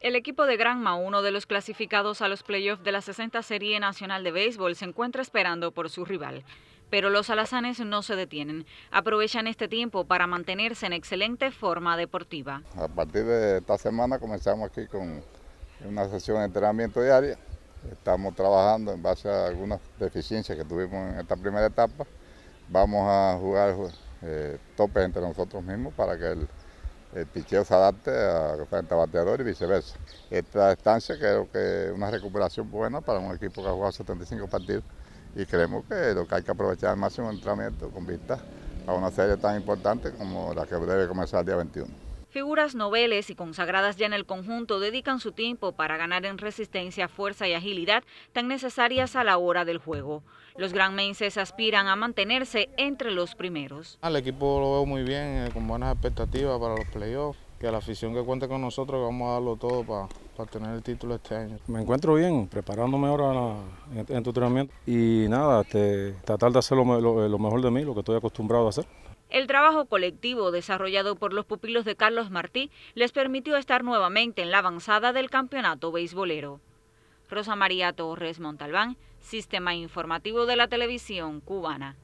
El equipo de Granma, uno de los clasificados a los playoffs de la 60 Serie Nacional de Béisbol, se encuentra esperando por su rival. Pero los alazanes no se detienen. Aprovechan este tiempo para mantenerse en excelente forma deportiva. A partir de esta semana comenzamos aquí con una sesión de entrenamiento diaria. Estamos trabajando en base a algunas deficiencias que tuvimos en esta primera etapa. Vamos a jugar eh, topes entre nosotros mismos para que el el picheo se adapte a frente bateador y viceversa. Esta estancia creo que es una recuperación buena para un equipo que ha jugado 75 partidos y creemos que lo que hay que aprovechar al máximo el entrenamiento con vista a una serie tan importante como la que debe comenzar el día 21. Figuras noveles y consagradas ya en el conjunto dedican su tiempo para ganar en resistencia, fuerza y agilidad tan necesarias a la hora del juego. Los granmenses aspiran a mantenerse entre los primeros. Al equipo lo veo muy bien, eh, con buenas expectativas para los playoffs, que a la afición que cuente con nosotros vamos a darlo todo para, tener el título este año. Me encuentro bien, preparándome ahora en, tu entrenamiento y nada, este, tratar de hacer lo mejor de mí, lo que estoy acostumbrado a hacer. El trabajo colectivo desarrollado por los pupilos de Carlos Martí les permitió estar nuevamente en la avanzada del campeonato beisbolero. Rosa María Torres Montalbán, Sistema Informativo de la Televisión Cubana.